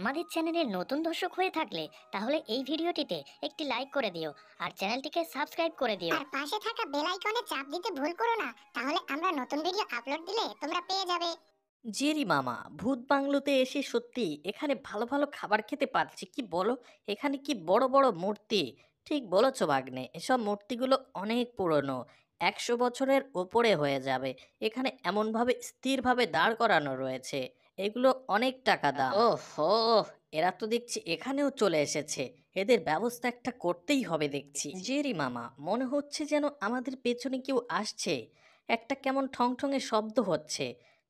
আমাদের চ্যানেলের নতুন দর্শক হয়ে থাকলে তাহলে এই ভিডিওটিতে একটি লাইক করে দিও আর চ্যানেলটিকে সাবস্ক্রাইব করে দিও আর পাশে থাকা বেল আইকনে চাপ দিতে ভুল করো না তাহলে আমরা নতুন ভিডিও আপলোড দিলে তোমরা পেয়ে যাবে জেরি মামা ভূত বাংলোতে এসে সত্যি এখানে ভালো ভালো খাবার খেতে পারছি কি বলো এখানে কি বড় বড় মূর্তি ঠিক বলেছ বাগনে এসব মূর্তিগুলো অনেক পুরনো একশো বছরের ওপরে হয়ে যাবে এখানে এমনভাবে স্থিরভাবে দাঁড় করানো রয়েছে এগুলো অনেক টাকা দাম ও হো এরা তো দেখছি এখানেও চলে এসেছে এদের ব্যবস্থা একটা করতেই হবে দেখছি জেরি মামা মনে হচ্ছে যেন আমাদের পেছনে কেউ আসছে একটা কেমন ঠং ঠংঠঙে শব্দ হচ্ছে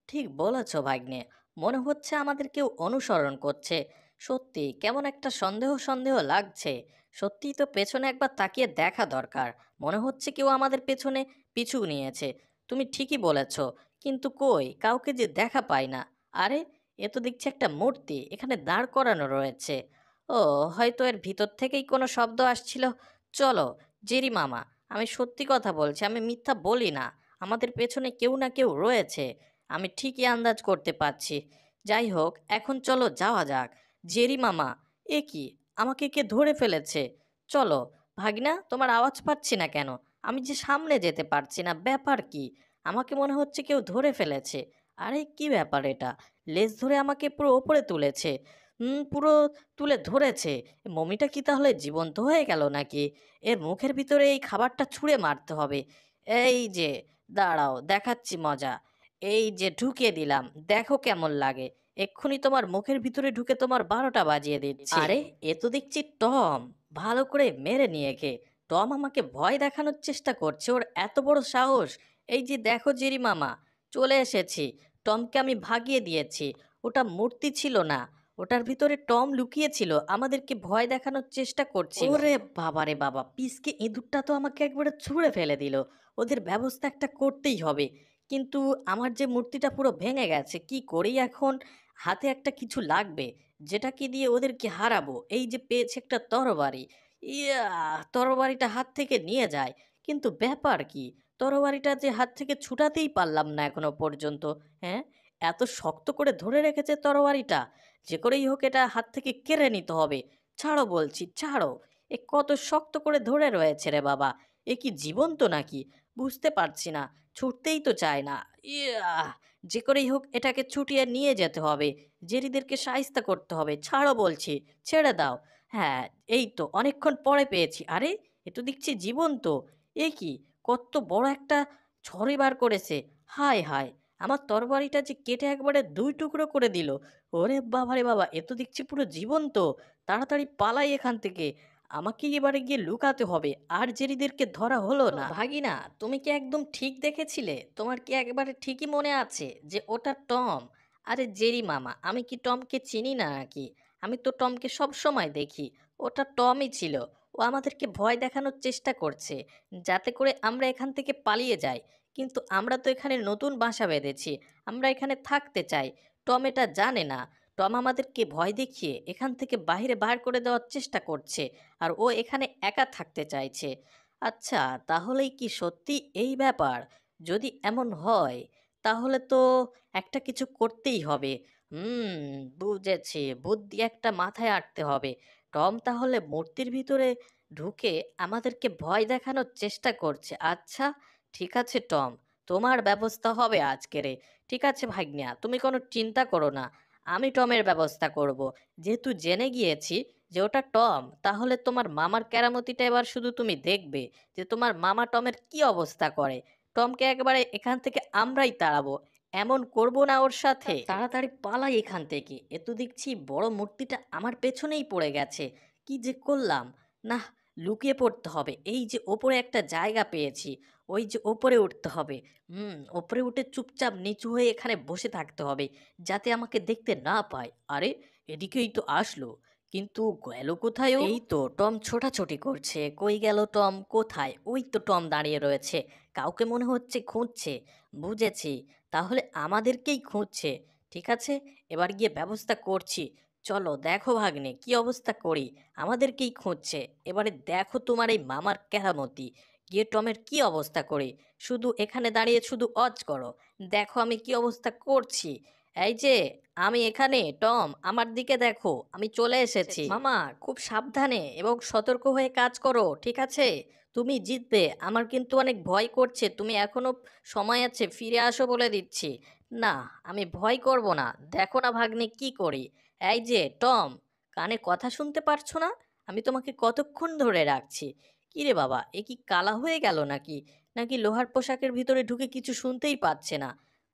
ঠিক বলেছ ভাগ্নে মনে হচ্ছে আমাদের কেউ অনুসরণ করছে সত্যি কেমন একটা সন্দেহ সন্দেহ লাগছে সত্যিই তো পেছনে একবার তাকিয়ে দেখা দরকার মনে হচ্ছে কেউ আমাদের পেছনে পিছু নিয়েছে তুমি ঠিকই বলেছ কিন্তু কই কাউকে যে দেখা পায় না আরে এ তো দেখছি একটা মূর্তি এখানে দাঁড় করানো রয়েছে ও হয়তো এর ভিতর থেকেই কোনো শব্দ আসছিল চলো জেরি মামা আমি সত্যি কথা বলছি আমি মিথ্যা বলি না আমাদের পেছনে কেউ না কেউ রয়েছে আমি ঠিকই আন্দাজ করতে পারছি যাই হোক এখন চলো যাওয়া যাক জেরি মামা এ কি আমাকে কে ধরে ফেলেছে চলো ভাগিনা তোমার আওয়াজ পাচ্ছি না কেন আমি যে সামনে যেতে পারছি না ব্যাপার কি আমাকে মনে হচ্ছে কেউ ধরে ফেলেছে আরে কি ব্যাপার এটা লেজ ধরে আমাকে পুরো ওপরে তুলেছে পুরো তুলে ধরেছে মমিটা কি তাহলে জীবন্ত হয়ে গেল নাকি এর মুখের ভিতরে এই খাবারটা ছুঁড়ে মারতে হবে এই যে দাঁড়াও দেখাচ্ছি মজা এই যে ঢুকিয়ে দিলাম দেখো কেমন লাগে এক্ষুনি তোমার মুখের ভিতরে ঢুকে তোমার বারোটা বাজিয়ে দিচ্ছে আরে এ তো দেখছি টম ভালো করে মেরে নিয়ে খে টম আমাকে ভয় দেখানোর চেষ্টা করছে ওর এত বড় সাহস এই যে দেখো জেরি মামা চলে এসেছি টমকে আমি ভাগিয়ে দিয়েছি ওটা মূর্তি ছিল না ওটার ভিতরে টম লুকিয়েছিল আমাদেরকে ভয় দেখানোর চেষ্টা করছে ওরে বাবা রে বাবা পিসকে ইঁদুরটা তো আমাকে একবারে ছুঁড়ে ফেলে দিল ওদের ব্যবস্থা একটা করতেই হবে কিন্তু আমার যে মূর্তিটা পুরো ভেঙে গেছে কি করেই এখন হাতে একটা কিছু লাগবে যেটা কি দিয়ে ওদেরকে হারাবো এই যে পেয়েছে একটা তরবারি ইয়া তরবারিটা হাত থেকে নিয়ে যায় কিন্তু ব্যাপার কি তরবারিটা যে হাত থেকে ছুটাতেই পারলাম না এখনো পর্যন্ত হ্যাঁ এত শক্ত করে ধরে রেখেছে তরবারিটা যে করেই হোক এটা হাত থেকে কেড়ে নিতে হবে ছাড়ো বলছি ছাড়ো এ কত শক্ত করে ধরে রয়েছে রে বাবা এ কি জীবন্ত নাকি বুঝতে পারছি না ছুটতেই তো চায় না ইয়া যে করেই হোক এটাকে ছুটিয়ে নিয়ে যেতে হবে জেরিদেরকে সাহিস্তা করতে হবে ছাড়ো বলছি ছেড়ে দাও হ্যাঁ এই তো অনেকক্ষণ পরে পেয়েছি আরে এ তো দেখছি জীবন্ত এ কি কত বড় একটা ছড়ে বার করেছে হায় হায় আমার তরবারিটা যে কেটে একবারে দুই টুকরো করে দিল ওরে বাবা রে বাবা এত দেখছি পুরো জীবন তো তাড়াতাড়ি পালাই এখান থেকে আমাকে এবারে গিয়ে লুকাতে হবে আর জেরিদেরকে ধরা হলো না ভাগিনা তুমি কি একদম ঠিক দেখেছিলে তোমার কি একবারে ঠিকই মনে আছে যে ওটা টম আরে জেরি মামা আমি কি টমকে চিনি না নাকি আমি তো টমকে সব সময় দেখি ওটা টমই ছিল ও আমাদেরকে ভয় দেখানোর চেষ্টা করছে যাতে করে আমরা এখান থেকে পালিয়ে যাই কিন্তু আমরা তো এখানে নতুন বাসা বেঁধেছি আমরা এখানে থাকতে চাই টম এটা জানে না টম আমাদেরকে ভয় দেখিয়ে এখান থেকে বাহিরে বার করে দেওয়ার চেষ্টা করছে আর ও এখানে একা থাকতে চাইছে আচ্ছা তাহলেই কি সত্যি এই ব্যাপার যদি এমন হয় তাহলে তো একটা কিছু করতেই হবে হুম বুঝেছি বুদ্ধি একটা মাথায় আঁটতে হবে টম তাহলে মূর্তির ভিতরে ঢুকে আমাদেরকে ভয় দেখানোর চেষ্টা করছে আচ্ছা ঠিক আছে টম তোমার ব্যবস্থা হবে আজকেরে ঠিক আছে ভাগ্নিয়া তুমি কোনো চিন্তা করো না আমি টমের ব্যবস্থা করব যেহেতু জেনে গিয়েছি যে ওটা টম তাহলে তোমার মামার কেরামতিটা এবার শুধু তুমি দেখবে যে তোমার মামা টমের কি অবস্থা করে টমকে একবারে এখান থেকে আমরাই তাড়াবো এমন করব না ওর সাথে তাড়াতাড়ি পালাই এখান থেকে এত দেখছি বড় মূর্তিটা আমার পেছনেই পড়ে গেছে কি যে করলাম না লুকিয়ে পড়তে হবে এই যে ওপরে একটা জায়গা পেয়েছি ওই যে ওপরে উঠতে হবে হুম ওপরে উঠে চুপচাপ নিচু হয়ে এখানে বসে থাকতে হবে যাতে আমাকে দেখতে না পায় আরে এদিকেই তো আসলো কিন্তু গেল কোথায় এই তো টম ছোটাছুটি করছে কই গেল টম কোথায় ওই তো টম দাঁড়িয়ে রয়েছে কাউকে মনে হচ্ছে খুঁজছে বুঝেছি তাহলে আমাদেরকেই খুঁজছে ঠিক আছে এবার গিয়ে ব্যবস্থা করছি চলো দেখো ভাগ্নে কি অবস্থা করি আমাদেরকেই খুঁজছে এবারে দেখো তোমার এই মামার কেরামতি গিয়ে টমের কি অবস্থা করি শুধু এখানে দাঁড়িয়ে শুধু অজ করো দেখো আমি কি অবস্থা করছি এই যে আমি এখানে টম আমার দিকে দেখো আমি চলে আচ্ছা, এসেছি আচ্ছা। মামা খুব সাবধানে এবং সতর্ক হয়ে কাজ করো ঠিক আছে তুমি জিতবে আমার কিন্তু অনেক ভয় করছে তুমি এখনও সময় আছে ফিরে আসো বলে দিচ্ছি না আমি ভয় করব না দেখো না ভাগ্নে কি করি এই যে টম কানে কথা শুনতে পারছো না আমি তোমাকে কতক্ষণ ধরে রাখছি কিরে বাবা এ কি কালা হয়ে গেল নাকি নাকি লোহার পোশাকের ভিতরে ঢুকে কিছু শুনতেই পাচ্ছে না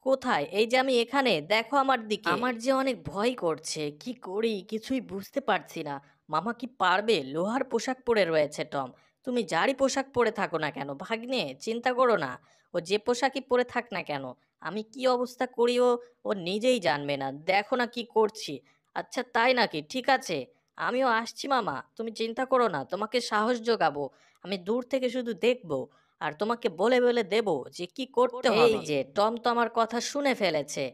কোথায় এই যে আমি এখানে দেখো আমার দিকে আমার যে অনেক ভয় করছে কি করি কিছুই বুঝতে পারছি না মামা কি পারবে লোহার পোশাক পরে রয়েছে টম তুমি যারই পোশাক পরে থাকো না কেন ভাগ্নে চিন্তা করো না ও যে পোশাকই পরে থাক না কেন আমি কি অবস্থা করি ও ও নিজেই জানবে না দেখো না কি করছি আচ্ছা তাই নাকি ঠিক আছে আমিও আসছি মামা তুমি চিন্তা করো না তোমাকে সাহস যোগাবো আমি দূর থেকে শুধু দেখবো আর তোমাকে বলে বলে দেব যে কি করতে হবে এই যে টম তো আমার কথা শুনে ফেলেছে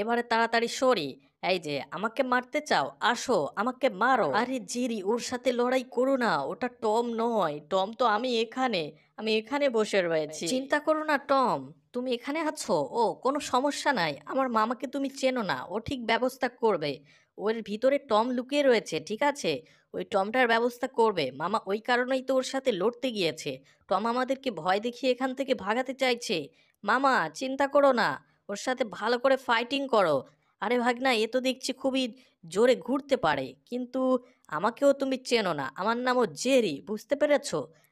এবারে তাড়াতাড়ি সরি এই যে আমাকে মারতে চাও আসো আমাকে মারো আরে জিরি ওর সাথে লড়াই করো না ওটা টম নয় টম তো আমি এখানে আমি এখানে বসে রয়েছি চিন্তা করো না টম তুমি এখানে আছো ও কোনো সমস্যা নাই আমার মামাকে তুমি চেনো না ও ঠিক ব্যবস্থা করবে ওর ভিতরে টম লুকিয়ে রয়েছে ঠিক আছে ওই টমটার ব্যবস্থা করবে মামা ওই কারণেই তো ওর সাথে লড়তে গিয়েছে টম আমাদেরকে ভয় দেখিয়ে এখান থেকে ভাগাতে চাইছে মামা চিন্তা করো না ওর সাথে ভালো করে ফাইটিং করো আরে ভাগনা এ তো দেখছি খুবই জোরে ঘুরতে পারে কিন্তু আমাকেও তুমি চেনো না আমার নামও জেরি বুঝতে পেরেছ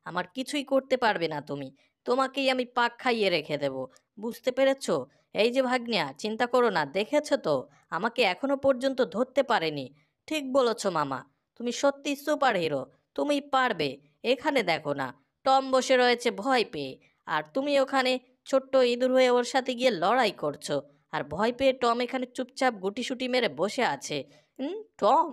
আমার কিছুই করতে পারবে না তুমি তোমাকেই আমি পাক খাইয়ে রেখে দেব বুঝতে পেরেছো এই যে ভাগ্নিয়া চিন্তা করো না দেখেছ তো আমাকে এখনও পর্যন্ত ধরতে পারেনি ঠিক বলেছ মামা তুমি সত্যি সুপার হিরো তুমি পারবে এখানে দেখো না টম বসে রয়েছে ভয় পেয়ে আর তুমি ওখানে ছোট্ট ইঁদুর হয়ে ওর সাথে গিয়ে লড়াই করছো আর ভয় পেয়ে টম এখানে চুপচাপ গুটিসুটি মেরে বসে আছে হুম টম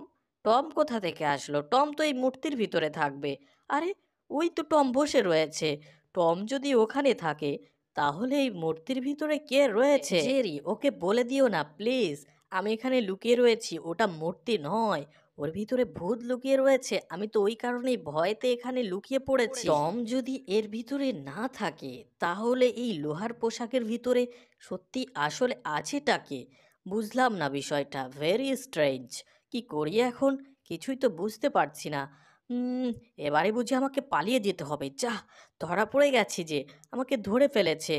টম কোথা থেকে আসলো টম তো এই মূর্তির ভিতরে থাকবে আরে ওই তো টম বসে রয়েছে টম যদি ওখানে থাকে তাহলে এই মূর্তির ভিতরে কে রয়েছে জেরি ওকে বলে দিও না প্লিজ আমি এখানে লুকিয়ে রয়েছি ওটা মূর্তি নয় ওর ভিতরে ভূত লুকিয়ে রয়েছে আমি তো ওই কারণেই ভয়তে এখানে লুকিয়ে পড়েছি টম যদি এর ভিতরে না থাকে তাহলে এই লোহার পোশাকের ভিতরে সত্যি আসলে আছেটাকে বুঝলাম না বিষয়টা ভেরি স্ট্রেঞ্জ কি করি এখন কিছুই তো বুঝতে পারছি না হুম এবারে বুঝি আমাকে পালিয়ে যেতে হবে যা ধরা পড়ে গেছি যে আমাকে ধরে ফেলেছে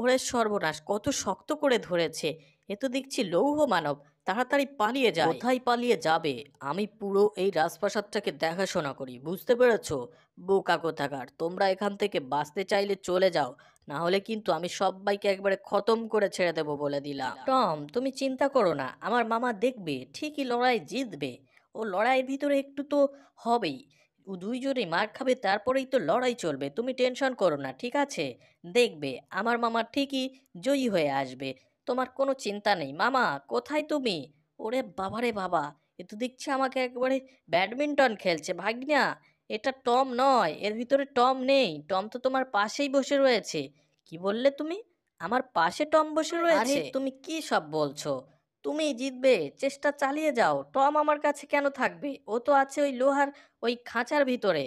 ওরে সর্বনাশ কত শক্ত করে ধরেছে এ তো দেখছি লৌহ মানব তাড়াতাড়ি পালিয়ে যায় কোথায় পালিয়ে যাবে আমি পুরো এই রাজপ্রাসাদটাকে দেখাশোনা করি বুঝতে পেরেছ বোকা কোথাকার তোমরা এখান থেকে বাঁচতে চাইলে চলে যাও না হলে কিন্তু আমি সবাইকে একবারে খতম করে ছেড়ে দেব বলে দিলাম টম তুমি চিন্তা করো না আমার মামা দেখবে ঠিকই লড়াই জিতবে ও লড়াইয়ের ভিতরে একটু তো হবেই দুইজনে মার খাবে তারপরেই তো লড়াই চলবে তুমি টেনশন করো না ঠিক আছে দেখবে আমার মামা ঠিকই জয়ী হয়ে আসবে তোমার কোনো চিন্তা নেই মামা কোথায় তুমি ওরে বাবারে বাবা এ তো দেখছি আমাকে একবারে ব্যাডমিন্টন খেলছে ভাগ্না এটা টম নয় এর ভিতরে টম নেই টম তো তোমার পাশেই বসে রয়েছে কি বললে তুমি আমার পাশে টম বসে রয়েছে তুমি কি সব বলছো তুমি জিতবে চেষ্টা চালিয়ে যাও টম আমার কাছে কেন থাকবে ও তো আছে ওই লোহার ওই খাঁচার ভিতরে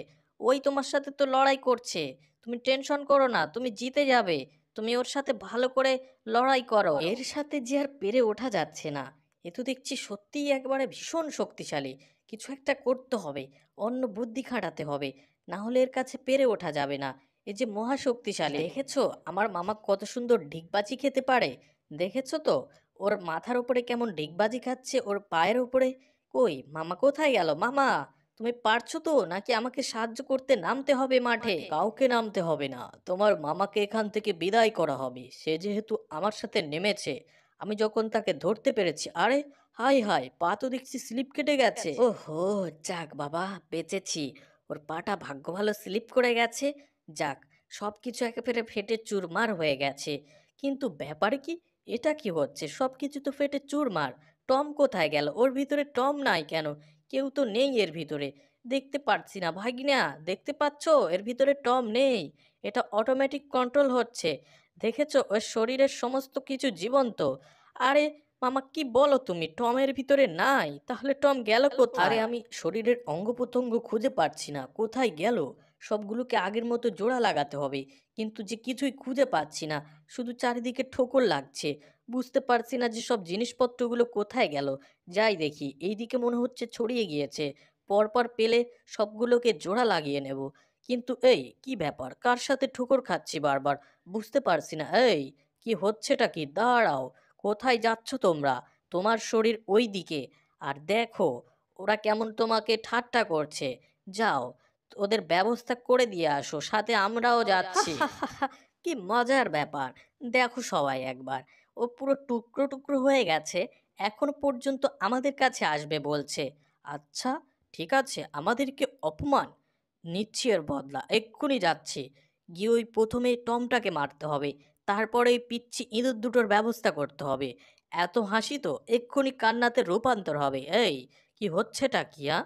ওই তোমার সাথে তো লড়াই করছে তুমি টেনশন করো না তুমি জিতে যাবে তুমি ওর সাথে ভালো করে লড়াই করো এর সাথে যে আর পেরে ওঠা যাচ্ছে না এ তো দেখছি সত্যিই একবারে ভীষণ শক্তিশালী কিছু একটা করতে হবে অন্য বুদ্ধি খাটাতে হবে না হলে এর কাছে পেরে ওঠা যাবে না এ যে মহাশক্তিশালী দেখেছো আমার মামা কত সুন্দর ঢিকবাচি খেতে পারে দেখেছো তো ওর মাথার উপরে কেমন ডিগবাজি খাচ্ছে ওর পায়ের উপরে কই মামা কোথায় গেল মামা তুমি পারছো তো নাকি আমাকে সাহায্য করতে নামতে হবে মাঠে কাউকে নামতে হবে না তোমার মামাকে এখান থেকে বিদায় করা হবে সে যেহেতু আমার সাথে নেমেছে আমি যখন তাকে ধরতে পেরেছি আরে হাই হাই পা তো দেখছি স্লিপ কেটে গেছে ও হো যাক বাবা বেঁচেছি ওর পাটা ভাগ্য ভালো স্লিপ করে গেছে যাক সব কিছু একেবারে ফেটে চুরমার হয়ে গেছে কিন্তু ব্যাপার কি এটা কি হচ্ছে সব কিছু তো ফেটে চুরমার টম কোথায় গেল ওর ভিতরে টম নাই কেন কেউ তো নেই এর ভিতরে দেখতে পারছি না ভাগিনা দেখতে পাচ্ছ এর ভিতরে টম নেই এটা অটোমেটিক কন্ট্রোল হচ্ছে দেখেছো ওর শরীরের সমস্ত কিছু জীবন্ত আরে মামা কি বলো তুমি টমের ভিতরে নাই তাহলে টম গেল কোথায় আরে আমি শরীরের অঙ্গ প্রত্যঙ্গ খুঁজে পাচ্ছি না কোথায় গেল সবগুলোকে আগের মতো জোড়া লাগাতে হবে কিন্তু যে কিছুই খুঁজে পাচ্ছি না শুধু চারিদিকে ঠোকর লাগছে বুঝতে পারছি না যে সব জিনিসপত্রগুলো কোথায় গেল যাই দেখি এই দিকে মনে হচ্ছে ছড়িয়ে গিয়েছে পরপর পেলে সবগুলোকে জোড়া লাগিয়ে নেব কিন্তু এই কি ব্যাপার কার সাথে ঠোকর খাচ্ছি বারবার বুঝতে পারছি না এই কি হচ্ছেটা কি দাঁড়াও কোথায় যাচ্ছ তোমরা তোমার শরীর ওই দিকে আর দেখো ওরা কেমন তোমাকে ঠাট্টা করছে যাও ওদের ব্যবস্থা করে দিয়ে আসো সাথে আমরাও যাচ্ছি কি মজার ব্যাপার দেখো সবাই একবার ও পুরো টুকরো টুকরো হয়ে গেছে এখন পর্যন্ত আমাদের কাছে আসবে বলছে আচ্ছা ঠিক আছে আমাদেরকে অপমান নিচ্ছি এর বদলা এক্ষুনি যাচ্ছি গিয়ে ওই প্রথমে টমটাকে মারতে হবে তারপরে ওই পিচ্ছি ইঁদুর দুটোর ব্যবস্থা করতে হবে এত হাসি তো এক্ষুনি কান্নাতে রূপান্তর হবে এই কি হচ্ছেটা কিয়া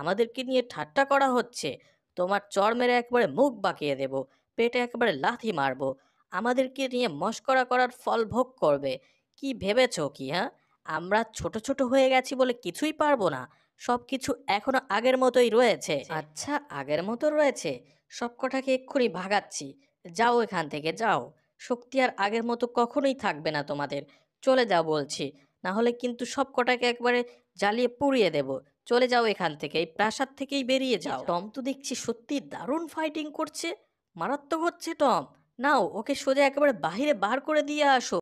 আমাদেরকে নিয়ে ঠাট্টা করা হচ্ছে তোমার চর মেরে একবারে মুখ বাঁকিয়ে দেব পেটে একবারে লাথি মারব আমাদেরকে নিয়ে মস্করা করার ফল ভোগ করবে কি ভেবেছ কি হ্যাঁ আমরা ছোট ছোট হয়ে গেছি বলে কিছুই পারবো না সব কিছু এখনো আগের মতোই রয়েছে আচ্ছা আগের মতো রয়েছে সব কটাকে এক্ষুনি ভাগাচ্ছি যাও এখান থেকে যাও শক্তি আর আগের মতো কখনোই থাকবে না তোমাদের চলে যাও বলছি না হলে কিন্তু সব কটাকে একবারে জ্বালিয়ে পুড়িয়ে দেব চলে যাও এখান থেকে এই প্রাসাদ থেকেই বেরিয়ে যাও টম তো দেখছি সত্যি দারুণ ফাইটিং করছে মারাত্মক হচ্ছে টম নাও ওকে সোজা একেবারে বাহিরে বার করে দিয়ে আসো